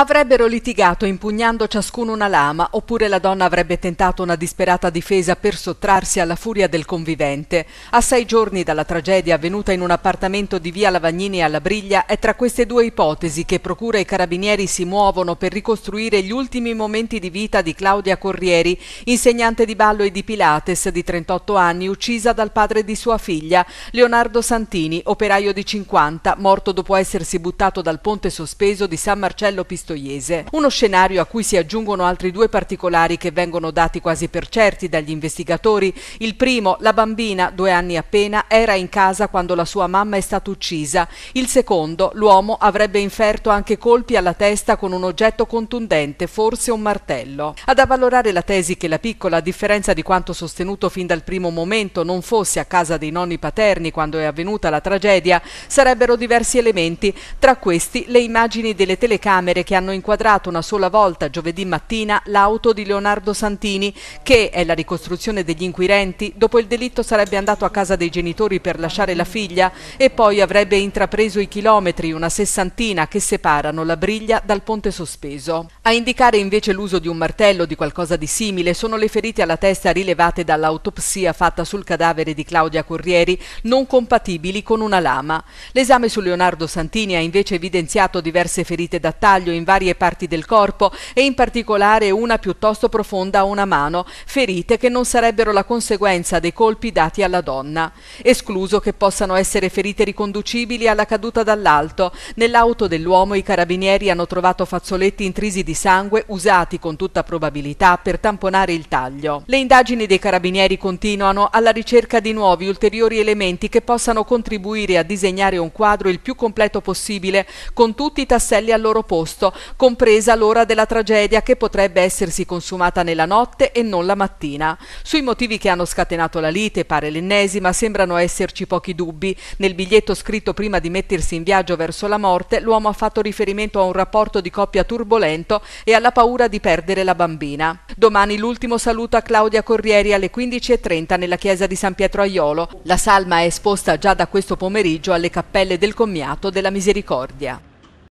Avrebbero litigato impugnando ciascuno una lama, oppure la donna avrebbe tentato una disperata difesa per sottrarsi alla furia del convivente. A sei giorni dalla tragedia avvenuta in un appartamento di via Lavagnini alla Briglia, è tra queste due ipotesi che procura e carabinieri si muovono per ricostruire gli ultimi momenti di vita di Claudia Corrieri, insegnante di ballo e di Pilates di 38 anni, uccisa dal padre di sua figlia, Leonardo Santini, operaio di 50, morto dopo essersi buttato dal ponte sospeso di San Marcello Pistoia pistoiese. Uno scenario a cui si aggiungono altri due particolari che vengono dati quasi per certi dagli investigatori. Il primo, la bambina, due anni appena, era in casa quando la sua mamma è stata uccisa. Il secondo, l'uomo avrebbe inferto anche colpi alla testa con un oggetto contundente, forse un martello. Ad avvalorare la tesi che la piccola, a differenza di quanto sostenuto fin dal primo momento, non fosse a casa dei nonni paterni quando è avvenuta la tragedia, sarebbero diversi elementi, tra questi le immagini delle telecamere che hanno hanno inquadrato una sola volta giovedì mattina l'auto di Leonardo Santini, che è la ricostruzione degli inquirenti, dopo il delitto sarebbe andato a casa dei genitori per lasciare la figlia e poi avrebbe intrapreso i chilometri, una sessantina, che separano la briglia dal ponte sospeso. A indicare invece l'uso di un martello o di qualcosa di simile sono le ferite alla testa rilevate dall'autopsia fatta sul cadavere di Claudia Corrieri, non compatibili con una lama. L'esame su Leonardo Santini ha invece evidenziato diverse ferite da taglio in varie parti del corpo e in particolare una piuttosto profonda a una mano, ferite che non sarebbero la conseguenza dei colpi dati alla donna. Escluso che possano essere ferite riconducibili alla caduta dall'alto, nell'auto dell'uomo i carabinieri hanno trovato fazzoletti intrisi di sangue usati con tutta probabilità per tamponare il taglio. Le indagini dei carabinieri continuano alla ricerca di nuovi ulteriori elementi che possano contribuire a disegnare un quadro il più completo possibile con tutti i tasselli al loro posto minuto, compresa l'ora della tragedia che potrebbe essersi consumata nella notte e non la mattina. Sui motivi che hanno scatenato la lite, pare l'ennesima, sembrano esserci pochi dubbi. Nel biglietto scritto prima di mettersi in viaggio verso la morte, l'uomo ha fatto riferimento a un rapporto di coppia turbolento e alla paura di perdere la bambina. Domani l'ultimo saluto a Claudia Corrieri alle 15.30 nella chiesa di San Pietro Aiolo. La salma è esposta già da questo pomeriggio alle cappelle del commiato della Misericordia.